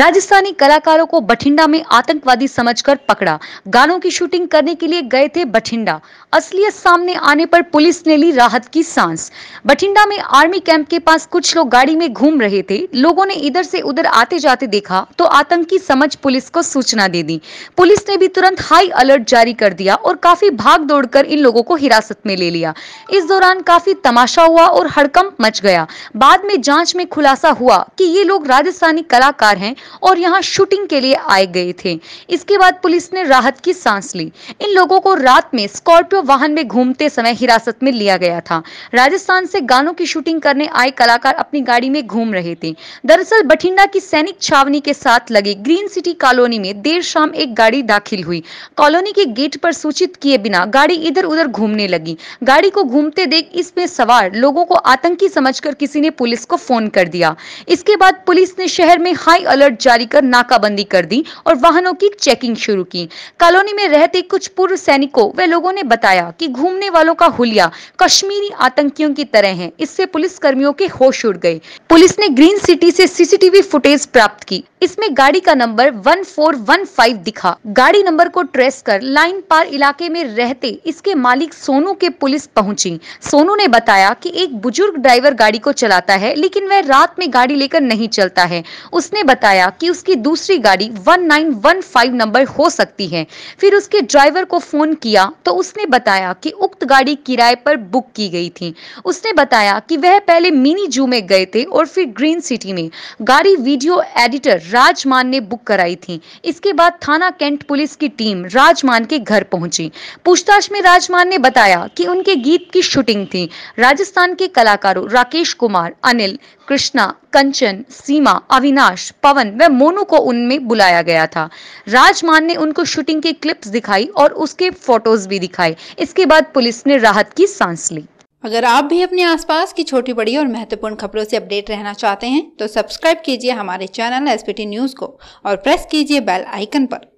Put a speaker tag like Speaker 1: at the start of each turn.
Speaker 1: राजस्थानी कलाकारों को बठिंडा में आतंकवादी समझकर पकड़ा गानों की शूटिंग करने के लिए गए थे बठिंडा असलियत सामने आने पर पुलिस ने ली राहत की सांस बठिंडा में आर्मी कैंप के पास कुछ लोग गाड़ी में घूम रहे थे लोगों ने इधर से उधर आते जाते देखा तो आतंकी समझ पुलिस को सूचना दे दी पुलिस ने भी तुरंत हाई अलर्ट जारी कर दिया और काफी भाग दौड़ कर इन लोगों को हिरासत में ले लिया इस दौरान काफी तमाशा हुआ और हड़कंप मच गया बाद में जांच में खुलासा हुआ की ये लोग राजस्थानी कलाकार हैं और यहाँ शूटिंग के लिए आए गए थे इसके बाद पुलिस ने राहत की सांस ली इन लोगों को रात में स्कॉर्पियो वाहन में घूमते समय हिरासत में लिया गया था राजस्थान से गानों की शूटिंग करने आए कलाकार अपनी गाड़ी में घूम रहे थे दरअसल बठिंडा की सैनिक छावनी के साथ लगे ग्रीन सिटी कॉलोनी में देर शाम एक गाड़ी दाखिल हुई कॉलोनी के गेट पर सूचित किए बिना गाड़ी इधर उधर घूमने लगी गाड़ी को घूमते देख इसमें सवार लोगों को आतंकी समझकर किसी ने पुलिस को फोन कर दिया इसके बाद पुलिस ने शहर में हाई अलर्ट अलर्ट जारी कर नाकाबंदी कर दी और वाहनों की चेकिंग शुरू की कॉलोनी में रहते कुछ पूर्व सैनिकों व लोगों ने बताया कि घूमने वालों का हुलिया कश्मीरी आतंकियों की तरह है इससे पुलिस कर्मियों के होश उड़ गए पुलिस ने ग्रीन सिटी से सीसीटीवी फुटेज प्राप्त की इसमें गाड़ी का नंबर 1415 दिखा गाड़ी नंबर को ट्रेस कर लाइन पार इलाके में रहते इसके मालिक सोनू के पुलिस पहुंची सोनू ने बताया कि एक बुजुर्ग ड्राइवर गाड़ी को चलाता है लेकिन वह रात में गाड़ी लेकर नहीं चलता है उसने बताया बताया कि उसकी दूसरी गाड़ी 1915 नंबर हो सकती है फिर उसके ड्राइवर को फोन किया तो उसने बताया कि उक्त गाड़ी किराए पर बुक की गई थी उसने बताया कि वह पहले मिनी जू में गए थे और फिर ग्रीन सिटी में गाड़ी वीडियो एडिटर राजमान ने बुक कराई थी इसके बाद थाना कैंट पुलिस की टीम राजमान के घर पहुंची पूछताछ में राजमान ने बताया कि उनके गीत की शूटिंग थी राजस्थान के कलाकारों राकेश कुमार अनिल कृष्णा कंचन सीमा अविनाश पवन व मोनू को उनमें बुलाया गया था राजमान ने उनको शूटिंग के क्लिप्स दिखाई और उसके फोटोज भी दिखाए इसके बाद पुलिस ने राहत की सांस ली
Speaker 2: अगर आप भी अपने आसपास की छोटी बड़ी और महत्वपूर्ण खबरों से अपडेट रहना चाहते हैं तो सब्सक्राइब कीजिए हमारे चैनल एस न्यूज़ को और प्रेस कीजिए बेल आइकन पर